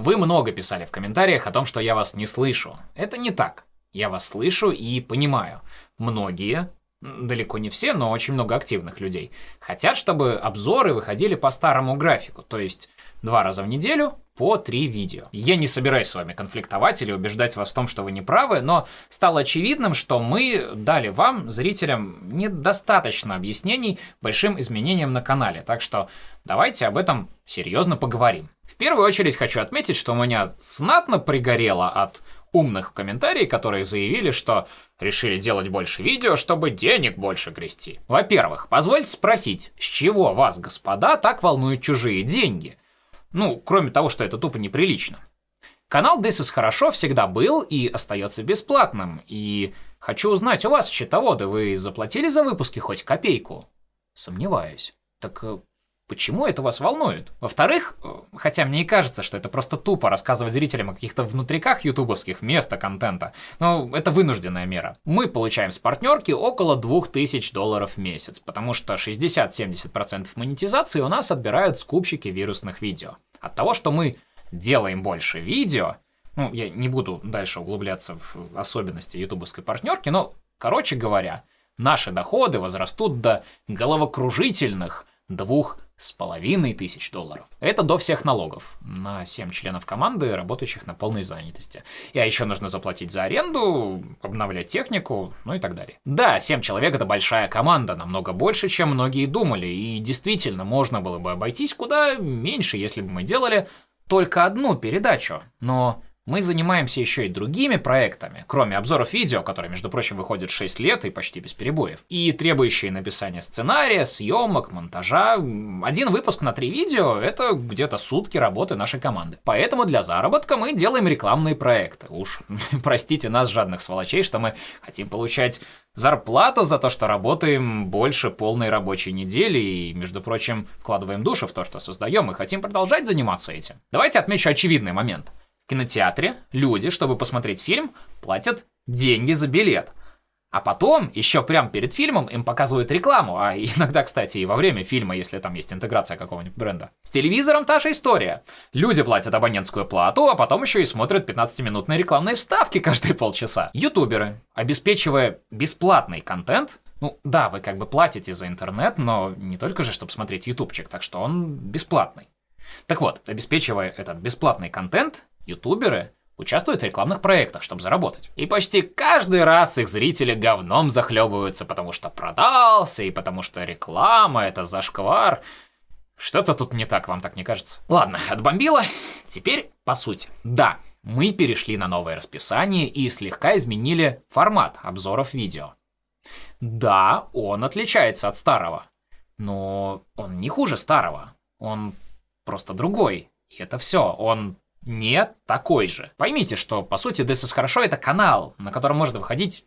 Вы много писали в комментариях о том, что я вас не слышу. Это не так. Я вас слышу и понимаю. Многие, далеко не все, но очень много активных людей, хотят, чтобы обзоры выходили по старому графику, то есть два раза в неделю по три видео. Я не собираюсь с вами конфликтовать или убеждать вас в том, что вы не правы, но стало очевидным, что мы дали вам, зрителям, недостаточно объяснений большим изменениям на канале, так что давайте об этом серьезно поговорим. В первую очередь хочу отметить, что у меня знатно пригорело от умных комментариев, которые заявили, что решили делать больше видео, чтобы денег больше грести. Во-первых, позвольте спросить, с чего вас, господа, так волнуют чужие деньги? Ну, кроме того, что это тупо неприлично. Канал This is хорошо всегда был и остается бесплатным. И хочу узнать у вас, счетоводы, вы заплатили за выпуски хоть копейку? Сомневаюсь. Так э, Почему это вас волнует? Во-вторых, э, хотя мне и кажется, что это просто тупо рассказывать зрителям о каких-то внутриках ютубовских места контента, но это вынужденная мера. Мы получаем с партнерки около 2000 долларов в месяц, потому что 60-70% монетизации у нас отбирают скупщики вирусных видео. От того, что мы делаем больше видео, ну, я не буду дальше углубляться в особенности ютубовской партнерки, но, короче говоря, наши доходы возрастут до головокружительных двух с половиной тысяч долларов. Это до всех налогов на 7 членов команды, работающих на полной занятости. И а еще нужно заплатить за аренду, обновлять технику, ну и так далее. Да, 7 человек — это большая команда, намного больше, чем многие думали, и действительно можно было бы обойтись куда меньше, если бы мы делали только одну передачу. Но мы занимаемся еще и другими проектами, кроме обзоров видео, которые, между прочим, выходят 6 лет и почти без перебоев, и требующие написания сценария, съемок, монтажа. Один выпуск на три видео — это где-то сутки работы нашей команды. Поэтому для заработка мы делаем рекламные проекты. Уж простите нас, жадных сволочей, что мы хотим получать зарплату за то, что работаем больше полной рабочей недели и, между прочим, вкладываем душу в то, что создаем и хотим продолжать заниматься этим. Давайте отмечу очевидный момент кинотеатре люди, чтобы посмотреть фильм, платят деньги за билет. А потом, еще прямо перед фильмом, им показывают рекламу, а иногда, кстати, и во время фильма, если там есть интеграция какого-нибудь бренда. С телевизором та же история. Люди платят абонентскую плату, а потом еще и смотрят 15-минутные рекламные вставки каждые полчаса. Ютуберы, обеспечивая бесплатный контент, ну да, вы как бы платите за интернет, но не только же, чтобы смотреть ютубчик, так что он бесплатный. Так вот, обеспечивая этот бесплатный контент, Ютуберы участвуют в рекламных проектах, чтобы заработать. И почти каждый раз их зрители говном захлебываются, потому что продался, и потому что реклама — это зашквар. Что-то тут не так, вам так не кажется? Ладно, отбомбило. Теперь по сути. Да, мы перешли на новое расписание и слегка изменили формат обзоров видео. Да, он отличается от старого, но он не хуже старого. Он просто другой. И это все. Он не такой же. Поймите, что по сути This is хорошо это канал, на котором можно выходить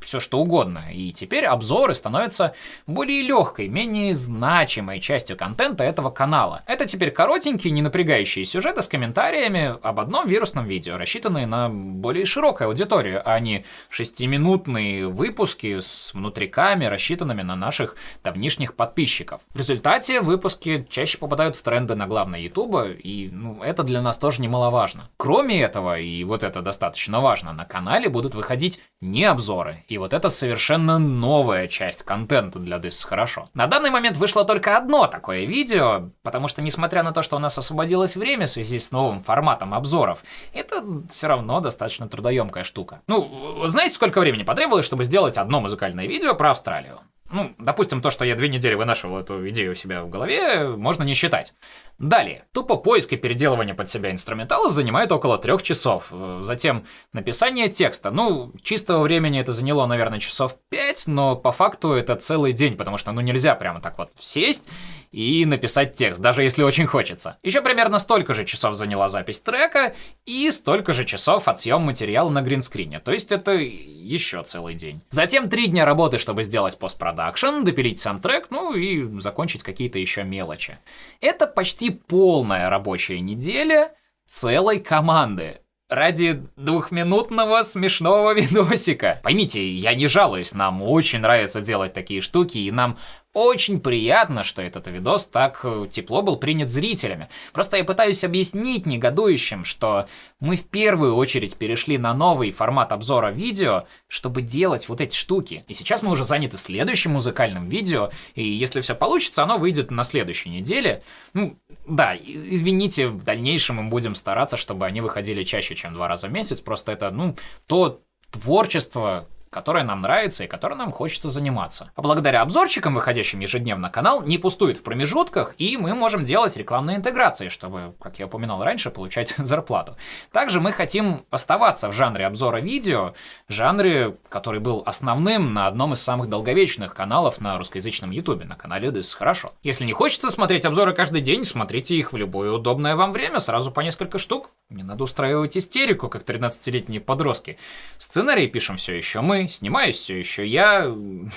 все что угодно. И теперь обзоры становятся более легкой, менее значимой частью контента этого канала. Это теперь коротенькие, не напрягающие сюжеты а с комментариями об одном вирусном видео, рассчитанные на более широкую аудиторию, а не шестиминутные выпуски с внутриками, рассчитанными на наших давнишних подписчиков. В результате выпуски чаще попадают в тренды на главной YouTube, и ну, это для нас тоже не немаловажно. Кроме этого, и вот это достаточно важно, на канале будут выходить не обзоры, и вот это совершенно новая часть контента для This Хорошо. На данный момент вышло только одно такое видео, потому что, несмотря на то, что у нас освободилось время в связи с новым форматом обзоров, это все равно достаточно трудоемкая штука. Ну, знаете, сколько времени потребовалось, чтобы сделать одно музыкальное видео про Австралию? ну, допустим, то, что я две недели вынашивал эту идею у себя в голове, можно не считать. Далее. Тупо поиск и переделывание под себя инструментала занимает около трех часов. Э, затем написание текста. Ну, чистого времени это заняло, наверное, часов пять, но по факту это целый день, потому что, ну, нельзя прямо так вот сесть и написать текст, даже если очень хочется. Еще примерно столько же часов заняла запись трека и столько же часов отсъем материала на гринскрине. То есть это еще целый день. Затем три дня работы, чтобы сделать постпродакшн постпродакшн, допилить сам трек, ну и закончить какие-то еще мелочи. Это почти полная рабочая неделя целой команды, ради двухминутного смешного видосика. Поймите, я не жалуюсь, нам очень нравится делать такие штуки, и нам очень приятно, что этот видос так э, тепло был принят зрителями. Просто я пытаюсь объяснить негодующим, что мы в первую очередь перешли на новый формат обзора видео, чтобы делать вот эти штуки. И сейчас мы уже заняты следующим музыкальным видео, и если все получится, оно выйдет на следующей неделе. Ну, да, извините, в дальнейшем мы будем стараться, чтобы они выходили чаще, чем два раза в месяц. Просто это, ну, то творчество, которая нам нравится и которой нам хочется заниматься. А благодаря обзорчикам, выходящим ежедневно, канал не пустует в промежутках, и мы можем делать рекламные интеграции, чтобы, как я упоминал раньше, получать зарплату. Также мы хотим оставаться в жанре обзора видео, жанре, который был основным на одном из самых долговечных каналов на русскоязычном ютубе, на канале This Хорошо. Если не хочется смотреть обзоры каждый день, смотрите их в любое удобное вам время, сразу по несколько штук. Не надо устраивать истерику, как 13-летние подростки. Сценарии пишем все еще мы, снимаюсь все еще я,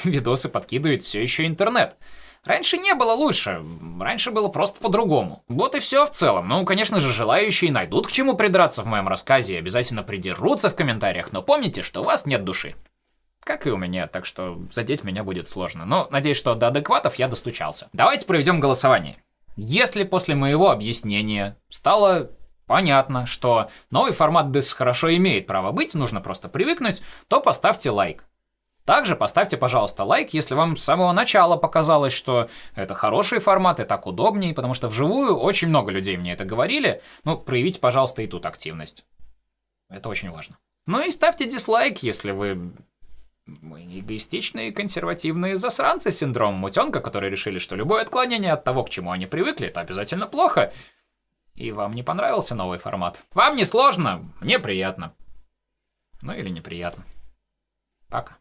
видосы подкидывает все еще интернет. Раньше не было лучше, раньше было просто по-другому. Вот и все в целом. Ну, конечно же, желающие найдут к чему придраться в моем рассказе и обязательно придерутся в комментариях, но помните, что у вас нет души. Как и у меня, так что задеть меня будет сложно. Но надеюсь, что до адекватов я достучался. Давайте проведем голосование. Если после моего объяснения стало понятно, что новый формат DIS хорошо имеет право быть, нужно просто привыкнуть, то поставьте лайк. Также поставьте, пожалуйста, лайк, если вам с самого начала показалось, что это хороший формат и так удобнее, потому что вживую очень много людей мне это говорили. Ну, проявите, пожалуйста, и тут активность. Это очень важно. Ну и ставьте дизлайк, если вы эгоистичные консервативные засранцы с синдромом утенка, которые решили, что любое отклонение от того, к чему они привыкли, это обязательно плохо. И вам не понравился новый формат? Вам не сложно, мне приятно. Ну или неприятно. Пока.